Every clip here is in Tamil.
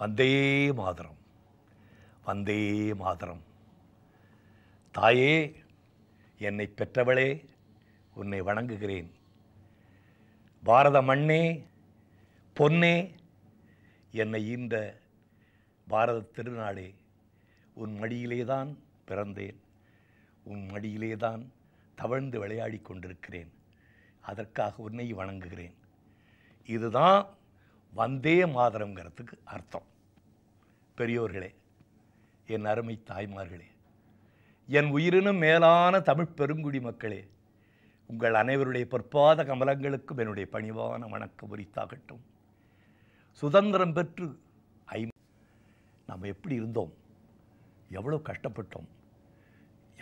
வந்தே மாதரம் வந்தே மாதரம் தாயே என்னை பெற்றவளே உன்னை வணங்குகிறேன் பாரத மண்ணே பொன்னே என்னை ஈந்த பாரத திருநாளே உன் மடியிலே தான் பிறந்தேன் உன் மடியிலே தான் தவழ்ந்து விளையாடி கொண்டிருக்கிறேன் அதற்காக உன்னை வணங்குகிறேன் இதுதான் வந்தே மாதரங்கிறதுக்கு அர்த்தம் பெரியோர்களே என் அருமை தாய்மார்களே என் உயிரினும் மேலான தமிழ் பெருங்குடி மக்களே உங்கள் அனைவருடைய பொற்பாத கமலங்களுக்கும் என்னுடைய பணிவான வணக்கம் உரித்தாகட்டும் சுதந்திரம் பெற்று ஐ நாம் எப்படி இருந்தோம் எவ்வளோ கஷ்டப்பட்டோம்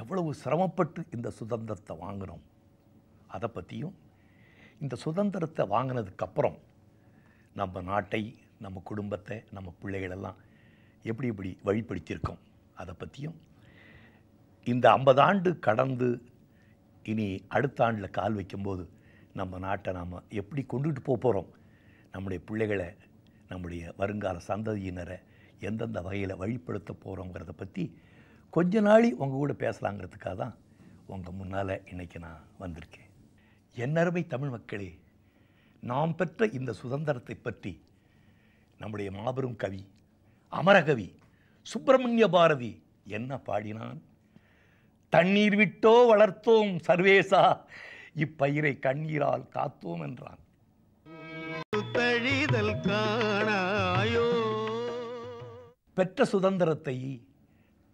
எவ்வளவு சிரமப்பட்டு இந்த சுதந்திரத்தை வாங்கினோம் அதை பற்றியும் இந்த சுதந்திரத்தை வாங்கினதுக்கப்புறம் நம்ம நாட்டை நம்ம குடும்பத்தை நம்ம பிள்ளைகளெல்லாம் எப்படி இப்படி வழிப்படுத்தியிருக்கோம் அதை பற்றியும் இந்த ஐம்பது ஆண்டு கடந்து இனி அடுத்த ஆண்டில் கால் வைக்கும்போது நம்ம நாட்டை நாம் எப்படி கொண்டுகிட்டு போக போகிறோம் நம்முடைய பிள்ளைகளை நம்முடைய வருங்கால சந்ததியினரை எந்தெந்த வகையில் வழிப்படுத்த போகிறோங்கிறத பற்றி கொஞ்ச நாளி உங்கள் கூட பேசலாங்கிறதுக்காக தான் உங்கள் முன்னால் இன்றைக்கி நான் வந்திருக்கேன் என்னருமை தமிழ் மக்களே நாம் பெற்ற இந்த சுதந்திரத்தை பற்றி நம்முடைய மாபெரும் கவி அமரகவி சுப்பிரமணிய பாரதி என்ன பாடினான் தண்ணீர் விட்டோ வளர்த்தோம் சர்வேசா இப்பயிரை கண்ணீரால் காத்தோம் என்றான் பெற்ற சுதந்திரத்தை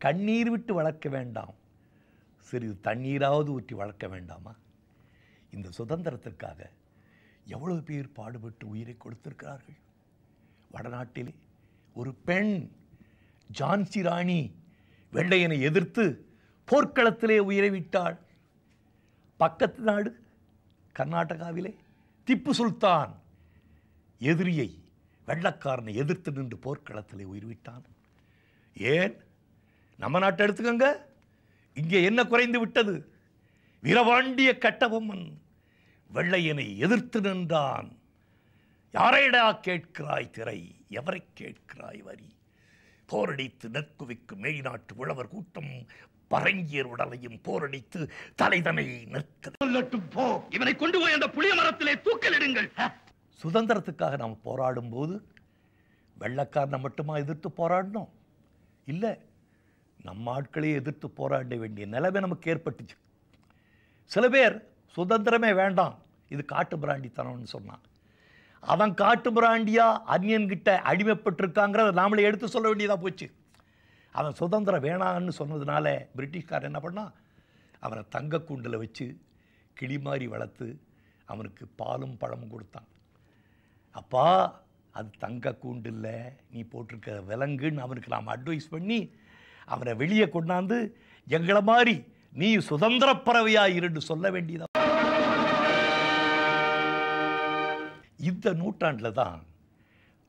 கண்ணீர் விட்டு வளர்க்க வேண்டாம் சிறிது தண்ணீராவது ஊற்றி வளர்க்க வேண்டாமா இந்த சுதந்திரத்திற்காக எவ்வளவு பேர் பாடுபட்டு உயிரை கொடுத்திருக்கிறார்கள் வடநாட்டிலே ஒரு பெண் ஜான்சி ராணி வெள்ளையனை எதிர்த்து போர்க்களத்திலே உயிரை விட்டாள் பக்கத்து நாடு கர்நாடகாவிலே திப்பு சுல்தான் எதிரியை வெள்ளக்காரனை எதிர்த்து நின்று போர்க்களத்திலே உயிர் விட்டான் ஏன் நம்ம நாட்டை எடுத்துக்கோங்க இங்கே என்ன குறைந்து விட்டது வீரவாண்டிய கட்டபொம்மன் வெள்ளையனை எதிர்த்து நின்றான் யாரைடா கேட்கிறாய் திரை எவரை கேட்கிறாய் வரி போரடித்து நெற்குவிக்கும் மேய்நாட்டு உழவர் கூட்டம் பரங்கியர் உடலையும் போரடித்து தலைதனை நிற்கட்டும் போ இவனை கொண்டு போய் அந்த புளிய மரத்திலே தூக்கலிடுங்கள் சுதந்திரத்துக்காக நாம் போராடும் போது வெள்ளக்காரனை மட்டுமா எதிர்த்து போராடணும் இல்லை நம்ம ஆட்களையே எதிர்த்து போராட வேண்டிய நிலைமை நமக்கு ஏற்பட்டுச்சு சில பேர் சுதந்திரமே வேண்டாம் இது காட்டு பிராண்டித்தனம்னு சொன்னான் அவன் காட்டு பிராண்டியா அந்நியன்கிட்ட அடிமைப்பட்டிருக்காங்கிறத நாமளே எடுத்து சொல்ல வேண்டியதாக போச்சு அவன் சுதந்திரம் வேணான்னு சொன்னதுனால பிரிட்டிஷ்காரன் என்ன பண்ணா அவனை தங்க கூண்டில் வச்சு கிளி மாதிரி வளர்த்து அவனுக்கு பாலும் பழமும் கொடுத்தான் அப்பா அது தங்க கூண்டு இல்லை நீ போட்டிருக்க விலங்குன்னு அவனுக்கு நாம் அட்வைஸ் பண்ணி அவனை வெளியே கொண்டாந்து எங்களை மாதிரி நீ சுதந்திர பறவையாக இருந்து சொல்ல வேண்டியதாக இந்த நூற்றாண்டில் தான்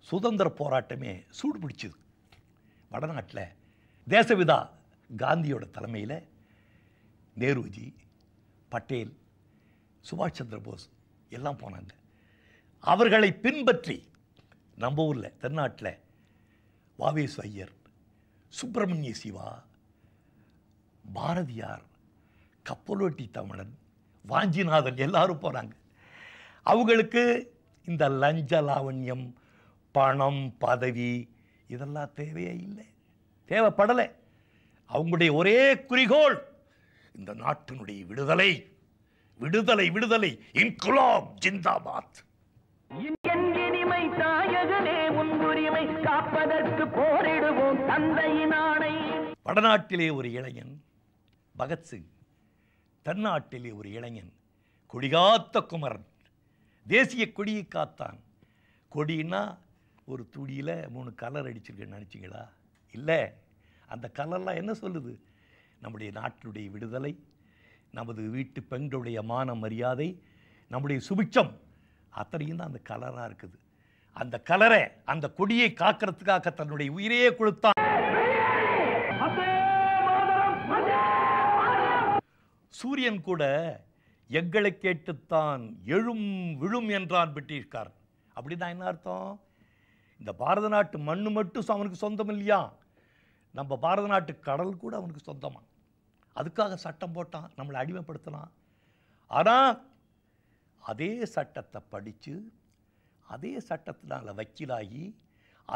சுதந்திர போராட்டமே சூடு பிடிச்சிது வடநாட்டில் தேசவிதா காந்தியோட தலைமையில் நேருஜி பட்டேல் சுபாஷ் சந்திர போஸ் எல்லாம் போனாங்க அவர்களை பின்பற்றி நம்ம ஊரில் தென்னாட்டில் வாவேஸ் ஐயர் சுப்பிரமணிய சிவா பாரதியார் கப்பலோட்டி தமிழன் வாஞ்சிநாதன் எல்லாரும் போகிறாங்க அவங்களுக்கு இந்த லஞ்ச லாவண்யம் பணம் பதவி இதெல்லாம் தேவையே இல்லை தேவைப்படலை அவங்களுடைய ஒரே குறிகோள் இந்த நாட்டினுடைய விடுதலை விடுதலை விடுதலை இன்குலாப் ஜிந்தாபாத் இனிமை உன் உரிமை காப்பதற்கு போரிடுவோம் வடநாட்டிலே ஒரு இளைஞன் பகத்சிங் தன்னாட்டிலே ஒரு இளைஞன் குடிகாத்த குமரன் தேசிய கொடியை காத்தான் கொடின்னா ஒரு துடியில் மூணு கலர் அடிச்சிருக்கேன்னு நினச்சிங்களா இல்லை அந்த கலர்லாம் என்ன சொல்லுது நம்முடைய நாட்டினுடைய விடுதலை நமது வீட்டு பெண்களுடைய மான மரியாதை நம்முடைய சுபிச்சம் அத்தனையும் தான் அந்த கலராக இருக்குது அந்த கலரை அந்த கொடியை காக்கிறதுக்காக தன்னுடைய உயிரையே கொடுத்தான் சூரியன் கூட எங்களை கேட்டுத்தான் எழும் விழும் என்றான் பிரிட்டிஷ்கார் அப்படிதான் என்ன அர்த்தம் இந்த பாரத நாட்டு மண்ணு மட்டும் அவனுக்கு சொந்தம் இல்லையா நம்ம பாரத நாட்டு கடல் கூட அவனுக்கு சொந்தமாக அதுக்காக சட்டம் போட்டான் நம்மளை அடிமைப்படுத்தலாம் ஆனால் அதே சட்டத்தை படித்து அதே சட்டத்தினால் வக்கீலாகி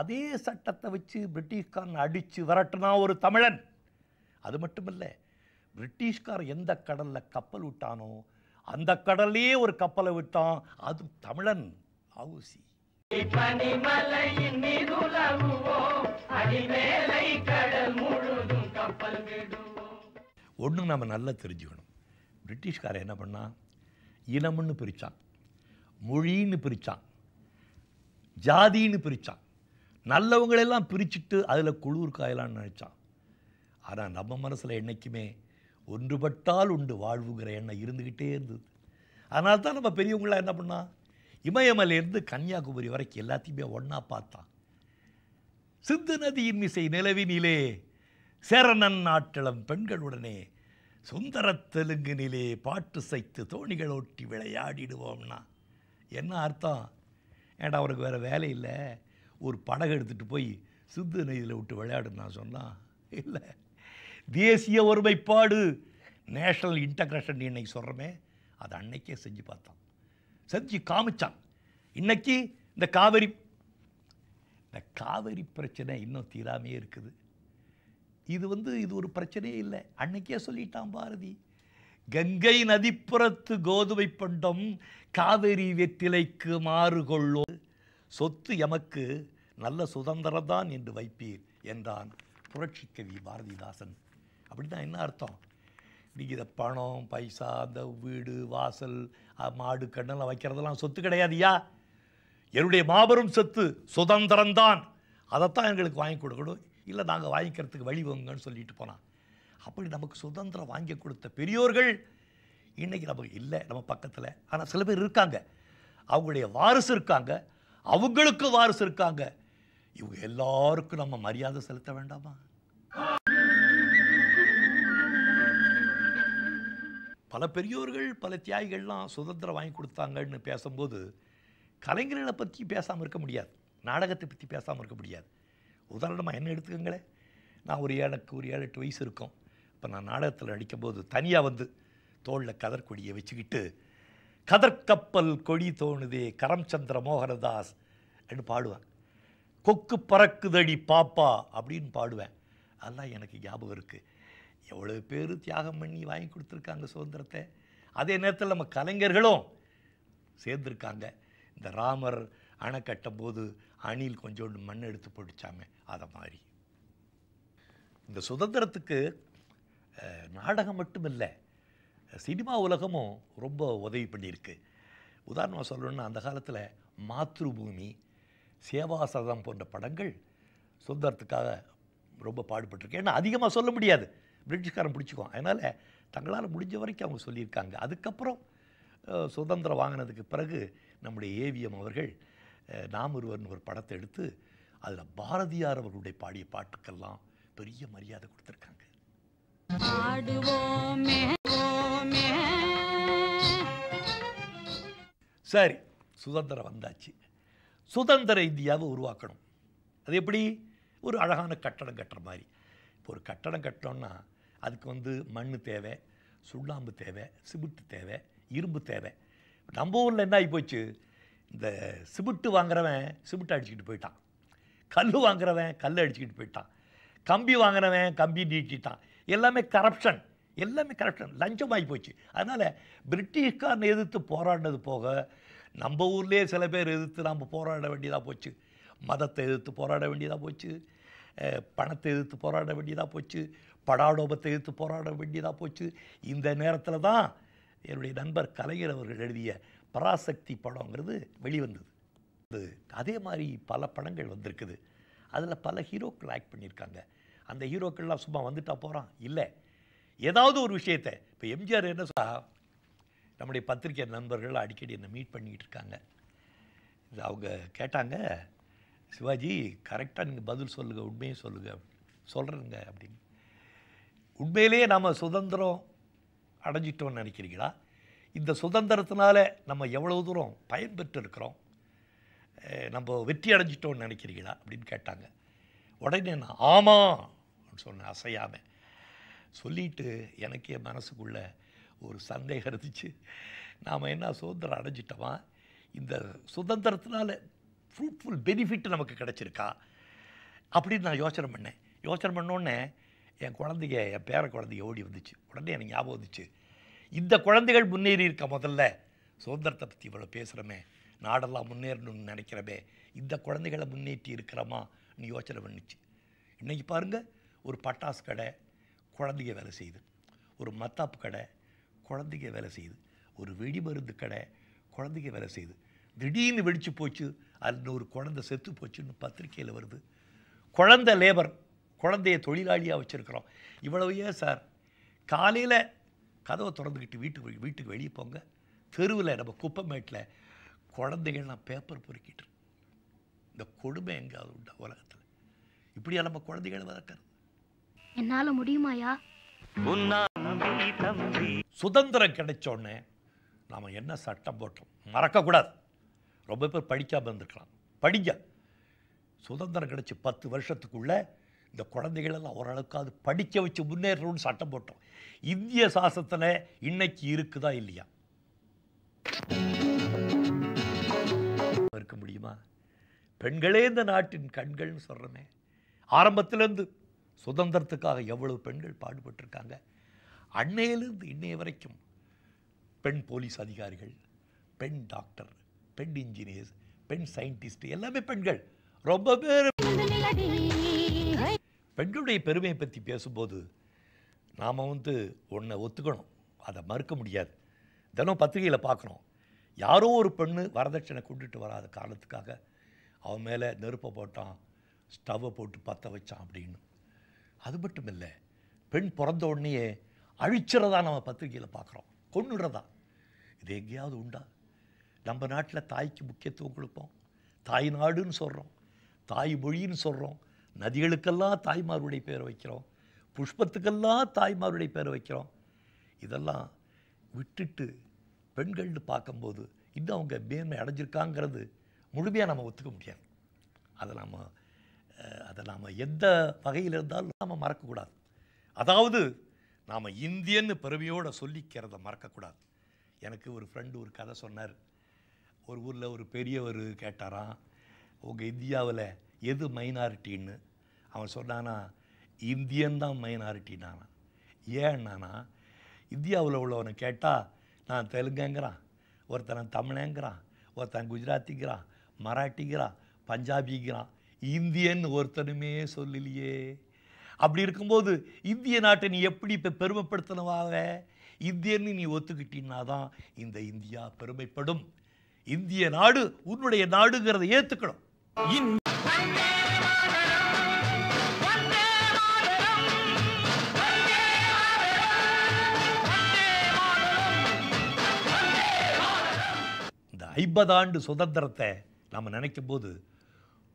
அதே சட்டத்தை வச்சு பிரிட்டிஷ்காரன் அடித்து விரட்டினா ஒரு தமிழன் அது மட்டும் இல்லை பிரிட்டிஷ்கார் எந்த கடலில் கப்பல் விட்டானோ அந்த கடல்லையே ஒரு கப்பலை விட்டான் அது தமிழன் அவுசி ஒன்று நம்ம நல்லா தெரிஞ்சுக்கணும் பிரிட்டிஷ்காரன் என்ன பண்ணான் இனம்னு பிரித்தான் மொழின்னு பிரித்தான் ஜாதின்னு பிரித்தான் நல்லவங்களெல்லாம் பிரிச்சுட்டு அதில் குளூர் காயலான்னு நினச்சான் ஆனால் நம்ம மனசில் என்றைக்குமே ஒன்றுபட்டால் உண்டு வாழ்வுங்கிற எண்ணம் இருந்துக்கிட்டே இருந்தது அதனால தான் நம்ம பெரியவங்களாம் என்ன பண்ணால் இமயமலையிலேருந்து கன்னியாகுமரி வரைக்கும் எல்லாத்தையுமே ஒன்றா பார்த்தான் சிந்து நதியின் இசை நிலவினிலே சேரணன் ஆட்டளம் பெண்களுடனே சுந்தர தெலுங்கினிலே பாட்டு சைத்து தோணிகள் ஓட்டி விளையாடிடுவோம்னா என்ன அர்த்தம் ஏண்டா அவருக்கு வேறு வேலை இல்லை ஒரு படகு எடுத்துகிட்டு போய் சிந்து நதியில் விட்டு விளையாடுன்னு நான் சொன்னான் இல்லை தேசிய ஒருமைப்பாடு நேஷனல் இன்டகிரேஷன் இன்னைக்கு சொல்கிறோமே அதை அன்னைக்கே செஞ்சு பார்த்தான் செஞ்சு காமிச்சான் இன்னைக்கு இந்த காவிரி இந்த காவிரி பிரச்சனை இன்னும் தீராமே இருக்குது இது வந்து இது ஒரு பிரச்சனையே இல்லை அன்னைக்கே சொல்லிட்டான் பாரதி கங்கை நதிப்புறத்து கோதுமை பண்டம் காவிரி வெற்றிலைக்கு மாறு சொத்து எமக்கு நல்ல சுதந்திரம்தான் என்று வைப்பீர் என்றான் புரட்சிக்கவி பாரதிதாசன் அப்படின்னா என்ன அர்த்தம் இன்றைக்கி இதை பணம் பைசா அந்த வீடு வாசல் மாடு கண்ணெல்லாம் வைக்கிறதெல்லாம் சொத்து கிடையாதுயா என்னுடைய மாபெரும் சொத்து சுதந்திரம்தான் அதைத்தான் எங்களுக்கு வாங்கி கொடுக்கணும் இல்லை நாங்கள் வாங்கிக்கிறதுக்கு வழி சொல்லிட்டு போனான் அப்படி நமக்கு சுதந்திரம் வாங்கி கொடுத்த பெரியோர்கள் இன்றைக்கி நமக்கு இல்லை நம்ம பக்கத்தில் ஆனால் சில பேர் இருக்காங்க அவங்களுடைய வாரிசு இருக்காங்க அவங்களுக்கு வாரிசு இருக்காங்க இவங்க எல்லாருக்கும் நம்ம மரியாதை செலுத்த வேண்டாமா பல பெரியோர்கள் பல தியாகிகள்லாம் சுதந்திரம் வாங்கி கொடுத்தாங்கன்னு பேசும்போது கலைஞர்களை பற்றி பேசாமல் இருக்க முடியாது நாடகத்தை பற்றி பேசாமல் இருக்க முடியாது உதாரணமாக என்ன எடுத்துக்கோங்களேன் நான் ஒரு ஏழுக்கு ஒரு ஏழு எட்டு வயசு இருக்கும் இப்போ நான் நாடகத்தில் அடிக்கும்போது தனியாக வந்து தோளில் கதற்கொடியை வச்சுக்கிட்டு கதற்கப்பல் கொடி தோணுதே கரம்சந்திர மோகனதாஸ் அப்படின்னு பாடுவேன் கொக்கு பறக்குதடி பாப்பா அப்படின்னு பாடுவேன் அதெல்லாம் எனக்கு ஞாபகம் இருக்குது எவ்வளோ பேர் தியாகம் பண்ணி வாங்கி கொடுத்துருக்காங்க சுதந்திரத்தை அதே நேரத்தில் நம்ம கலைஞர்களும் சேர்ந்துருக்காங்க இந்த ராமர் அணை கட்டும் போது அணில் கொஞ்சோண்டு மண் எடுத்து பிடிச்சாம அதை மாதிரி இந்த சுதந்திரத்துக்கு நாடகம் மட்டும் இல்லை சினிமா உலகமும் ரொம்ப உதவி பண்ணியிருக்கு உதாரணமாக சொல்லணும்னா அந்த காலத்தில் மாத்ருபூமி சேவாசதம் போன்ற படங்கள் சுதந்திரத்துக்காக ரொம்ப பாடுபட்டிருக்கு ஏன்னா அதிகமாக சொல்ல முடியாது பிரிட்டிஷ்காரன் பிடிச்சிக்கும் அதனால் தங்களால் முடிஞ்ச வரைக்கும் அவங்க சொல்லியிருக்காங்க அதுக்கப்புறம் சுதந்திரம் வாங்கினதுக்கு பிறகு நம்முடைய ஏவிஎம் அவர்கள் நாம் ஒருவர்னு ஒரு படத்தை எடுத்து அதில் பாரதியார் அவர்களுடைய பாடிய பாட்டுக்கெல்லாம் பெரிய மரியாதை கொடுத்துருக்காங்க சரி சுதந்திரம் வந்தாச்சு சுதந்திர இந்தியாவை உருவாக்கணும் அது எப்படி ஒரு அழகான கட்டடம் கட்டுற மாதிரி இப்போ ஒரு கட்டடம் கட்டோன்னா அதுக்கு வந்து மண் தேவை சுண்ணாம்பு தேவை சிமெண்ட்டு தேவை இரும்பு தேவை நம்ம ஊரில் என்ன ஆகி போச்சு இந்த சிமெண்ட்டு வாங்குறவன் சிமெண்ட் அடிச்சுக்கிட்டு போயிட்டான் கல் வாங்குறவன் கல் அடிச்சுக்கிட்டு போயிட்டான் கம்பி வாங்குறவன் கம்பி நீட்டிட்டான் எல்லாமே கரப்ஷன் எல்லாமே கரப்ஷன் லஞ்சமாகி போச்சு அதனால் பிரிட்டிஷ்காரன் எதிர்த்து போராடினது போக நம்ம ஊர்லேயே சில பேர் எதிர்த்து நாம் போராட வேண்டியதாக போச்சு மதத்தை எதிர்த்து போராட வேண்டியதாக போச்சு பணத்தை எதிர்த்து போராட வேண்டியதாக போச்சு படாடோபத்தை எதிர்த்து போராட வேண்டியதாக போச்சு இந்த நேரத்தில் தான் என்னுடைய நண்பர் கலைஞர் அவர்கள் எழுதிய பராசக்தி படங்கிறது வெளிவந்தது அதே மாதிரி பல படங்கள் வந்திருக்குது அதில் பல ஹீரோக்கள் ஆக்ட் பண்ணியிருக்காங்க அந்த ஹீரோக்கள்லாம் சும்மா வந்துட்டா போகிறான் இல்லை ஏதாவது ஒரு விஷயத்தை இப்போ எம்ஜிஆர் என்ன சா நம்முடைய பத்திரிகை நண்பர்கள் அடிக்கடி என்னை மீட் பண்ணிக்கிட்டு இருக்காங்க இது அவங்க கேட்டாங்க சிவாஜி கரெக்டாக நீங்கள் பதில் சொல்லுங்கள் உண்மையை சொல்லுங்கள் சொல்கிறேங்க அப்படின்னு உண்மையிலேயே நம்ம சுதந்திரம் அடைஞ்சிட்டோம்னு நினைக்கிறீங்களா இந்த சுதந்திரத்தினால நம்ம எவ்வளோ தூரம் பயன்பெற்று இருக்கிறோம் நம்ம வெற்றி அடைஞ்சிட்டோம்னு நினைக்கிறீங்களா அப்படின்னு கேட்டாங்க உடனே நான் ஆமாம் அப்படின்னு சொன்னேன் அசையாமல் சொல்லிட்டு எனக்கே மனசுக்குள்ள மனசுக்குள்ளே ஒரு சந்தேகம் இருந்துச்சு நாம் என்ன சுதந்திரம் அடைஞ்சிட்டோமா இந்த சுதந்திரத்தினால ஃப்ரூட்ஃபுல் பெனிஃபிட் நமக்கு கிடச்சிருக்கா அப்படின்னு நான் யோசனை பண்ணேன் யோசனை பண்ணோன்னே என் குழந்தைங்க என் பேர குழந்தைங்க ஓடி வந்துச்சு உடனே எனக்கு ஞாபகம் வந்துச்சு இந்த குழந்தைகள் முன்னேறி இருக்க முதல்ல சுதந்திரத்தை பற்றி இவ்வளோ பேசுகிறோமே நாடெல்லாம் முன்னேறணும்னு நினைக்கிறமே இந்த குழந்தைகளை முன்னேற்றி இருக்கிறோமா நீ யோசனை பண்ணிச்சு இன்றைக்கி பாருங்கள் ஒரு பட்டாசு கடை குழந்தைங்க வேலை செய்யுது ஒரு மத்தாப்பு கடை குழந்தைங்க வேலை செய்யுது ஒரு வெடி மருந்து கடை குழந்தைங்க வேலை செய்யுது திடீர்னு வெடித்து போச்சு அதில் ஒரு குழந்தை செத்து போச்சுன்னு பத்திரிக்கையில் வருது குழந்த லேபர் குழந்தைய தொழிலாளியாக வச்சுருக்குறோம் இவ்வளவு ஏன் சார் காலையில் கதவை திறந்துக்கிட்டு வீட்டுக்கு வீட்டுக்கு வெளியே போங்க தெருவில் நம்ம குப்பமேட்டில் குழந்தைகள்லாம் பேப்பர் பொறுக்கிட்டு இந்த கொடுமை எங்காவது உண்டா உலகத்தில் இப்படியா நம்ம குழந்தைகளை வளர்க்கறது என்னால் முடியுமாயா சுதந்திரம் கிடைச்சோடனே நாம் என்ன சட்டம் போட்டோம் மறக்கக்கூடாது ரொம்ப பேர் படிக்காமல் இருந்திருக்கலாம் படிங்க சுதந்திரம் கிடைச்சி பத்து வருஷத்துக்குள்ளே இந்த குழந்தைகளெல்லாம் ஓரளவுக்காவது படிக்க வச்சு முன்னேறணும்னு சட்டம் போட்டோம் இந்திய சாசத்தில் இன்னைக்கு இருக்குதா இல்லையா இருக்க முடியுமா பெண்களே இந்த நாட்டின் கண்கள்னு சொல்கிறோமே ஆரம்பத்திலேருந்து சுதந்திரத்துக்காக எவ்வளவு பெண்கள் பாடுபட்டிருக்காங்க அன்னையிலேருந்து இன்னைய வரைக்கும் பெண் போலீஸ் அதிகாரிகள் பெண் டாக்டர் பெண் இன்ஜினியர்ஸ் பெண் சயின்டிஸ்ட் எல்லாமே பெண்கள் ரொம்ப பேர் பெண்களுடைய பெருமையை பற்றி பேசும்போது நாம் வந்து ஒன்றை ஒத்துக்கணும் அதை மறுக்க முடியாது தினம் பத்திரிகையில் பார்க்குறோம் யாரோ ஒரு பெண்ணு வரதட்சணை கொண்டுட்டு வராத காரணத்துக்காக அவன் மேலே நெருப்பை போட்டான் ஸ்டவ்வை போட்டு பற்ற வச்சான் அப்படின்னு அது மட்டும் இல்லை பெண் பிறந்த உடனேயே அழிச்சிறதா நம்ம பத்திரிகையில் பார்க்குறோம் கொண்டுடுறதா இது எங்கேயாவது உண்டா நம்ம நாட்டில் தாய்க்கு முக்கியத்துவம் கொடுப்போம் தாய் நாடுன்னு சொல்கிறோம் தாய் மொழின்னு சொல்கிறோம் நதிகளுக்கெல்லாம் தாய்மாருடைய பேரை வைக்கிறோம் புஷ்பத்துக்கெல்லாம் தாய்மாருடைய பேரை வைக்கிறோம் இதெல்லாம் விட்டுட்டு பெண்கள்னு பார்க்கும்போது இன்னும் அவங்க மேன்மை அடைஞ்சிருக்காங்கிறது முழுமையாக நம்ம ஒத்துக்க முடியாது அதை நாம் அதை நாம் எந்த வகையில் இருந்தாலும் நாம் மறக்கக்கூடாது அதாவது நாம் இந்தியன்னு பெருமையோடு சொல்லிக்கிறத மறக்கக்கூடாது எனக்கு ஒரு ஃப்ரெண்டு ஒரு கதை சொன்னார் ஒரு ஊரில் ஒரு பெரியவர் கேட்டாராம் உங்கள் இந்தியாவில் எது மைனாரிட்டின்னு அவன் சொன்னானா இந்தியன் தான் மைனாரிட்டினானா ஏன்னானா இந்தியாவில் உள்ளவனை கேட்டால் நான் தெலுங்குங்கிறான் ஒருத்தன் தமிழங்கிறான் ஒருத்தன் குஜராத்திங்கிறான் மராட்டிங்கிறான் பஞ்சாபிங்கிறான் இந்தியன் ஒருத்தனுமே சொல்லலையே அப்படி இருக்கும்போது இந்திய நாட்டை நீ எப்படி இப்போ பெருமைப்படுத்தினவாக இந்தியன்னு நீ ஒத்துக்கிட்டின்னா தான் இந்த இந்தியா பெருமைப்படும் இந்திய நாடு உன்னுடைய நாடுங்கிறத ஏற்றுக்கணும் ஐம்பதாண்டு சுதந்திரத்தை நாம் நினைக்கும் போது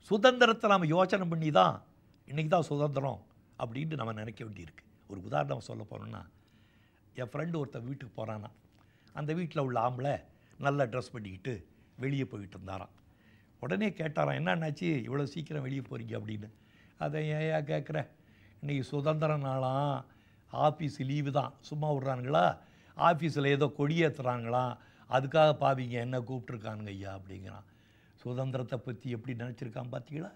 சுதந்திரத்தை நாம் யோசனை பண்ணி தான் இன்றைக்கி தான் சுதந்திரம் அப்படின்ட்டு நம்ம நினைக்க வேண்டியிருக்கு ஒரு உதாரணம் சொல்ல போகிறோன்னா என் ஃப்ரெண்டு ஒருத்தன் வீட்டுக்கு போகிறான்னா அந்த வீட்டில் உள்ள ஆம்பளை நல்லா ட்ரெஸ் பண்ணிக்கிட்டு வெளியே போயிட்டு இருந்தாராம் உடனே கேட்டாராம் என்னன்னாச்சு இவ்வளோ சீக்கிரம் வெளியே போகிறீங்க அப்படின்னு அதை ஏயா கேட்குற இன்றைக்கி சுதந்திர நாளாம் ஆஃபீஸ் லீவு தான் சும்மா விட்றானுங்களா ஆஃபீஸில் ஏதோ கொடியேற்றுறாங்களாம் அதுக்காக பாவிங்க என்ன கூப்பிட்ருக்கானுங்க ஐயா அப்படிங்கிறான் சுதந்திரத்தை பற்றி எப்படி நினச்சிருக்கான் பார்த்தீங்களா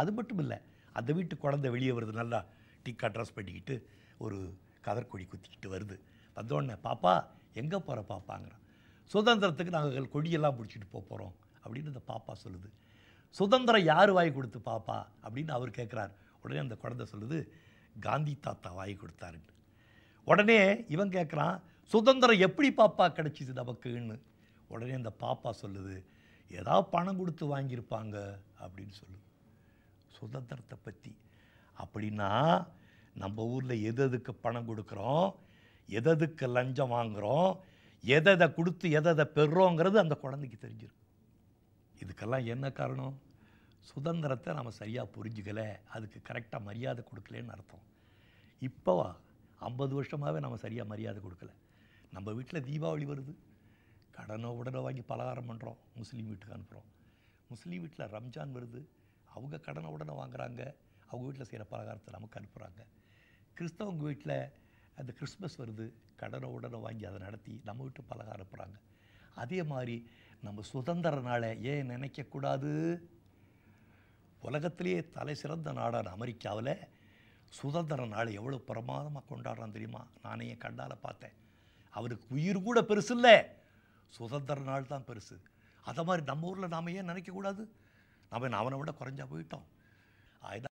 அது மட்டும் இல்லை அந்த வீட்டு குழந்தை வெளியே வருது நல்லா டிக்கா ட்ரெஸ் பண்ணிக்கிட்டு ஒரு கதற்கொடி குத்திக்கிட்டு வருது வந்தோடனே பாப்பா எங்கே போகிற பாப்பாங்கிறான் சுதந்திரத்துக்கு நாங்கள் கொடியெல்லாம் பிடிச்சிட்டு போக போகிறோம் அப்படின்னு அந்த பாப்பா சொல்லுது சுதந்திரம் யார் வாங்கி கொடுத்து பாப்பா அப்படின்னு அவர் கேட்குறார் உடனே அந்த குழந்தை சொல்லுது காந்தி தாத்தா வாங்கி கொடுத்தாருன்னு உடனே இவன் கேட்குறான் சுதந்திரம் எப்படி பாப்பா கிடச்சிது நமக்குன்னு உடனே அந்த பாப்பா சொல்லுது ஏதாவது பணம் கொடுத்து வாங்கியிருப்பாங்க அப்படின்னு சொல்லுது சுதந்திரத்தை பற்றி அப்படின்னா நம்ம ஊரில் எதெதுக்கு எதுக்கு பணம் கொடுக்குறோம் எதெதுக்கு எதுக்கு லஞ்சம் வாங்குகிறோம் எதை கொடுத்து எதை பெறுறோங்கிறது அந்த குழந்தைக்கு தெரிஞ்சிருக்கு இதுக்கெல்லாம் என்ன காரணம் சுதந்திரத்தை நம்ம சரியாக புரிஞ்சுக்கலை அதுக்கு கரெக்டாக மரியாதை கொடுக்கலன்னு அர்த்தம் இப்போவா ஐம்பது வருஷமாகவே நம்ம சரியாக மரியாதை கொடுக்கல நம்ம வீட்டில் தீபாவளி வருது கடனோ உடனோ வாங்கி பலகாரம் பண்ணுறோம் முஸ்லீம் வீட்டுக்கு அனுப்புகிறோம் முஸ்லீம் வீட்டில் ரம்ஜான் வருது அவங்க கடனை உடனே வாங்குகிறாங்க அவங்க வீட்டில் செய்கிற பலகாரத்தை நமக்கு அனுப்புகிறாங்க கிறிஸ்தவங்க வீட்டில் அந்த கிறிஸ்மஸ் வருது கடனை உடனே வாங்கி அதை நடத்தி நம்ம வீட்டு பலகாரம் அனுப்புகிறாங்க அதே மாதிரி நம்ம சுதந்திர நாளை ஏன் நினைக்கக்கூடாது உலகத்திலேயே தலை சிறந்த நாடான அமெரிக்காவில் சுதந்திர நாள் எவ்வளோ பிரமாதமாக கொண்டாடுறான் தெரியுமா நானே என் கண்ணால் பார்த்தேன் அவருக்கு உயிர் கூட பெருசு இல்லை சுதந்திர நாள் தான் பெருசு அதை மாதிரி நம்ம ஊரில் நாம் ஏன் நினைக்கக்கூடாது நம்ம அவனை விட குறைஞ்சா போயிட்டோம் அதுதான்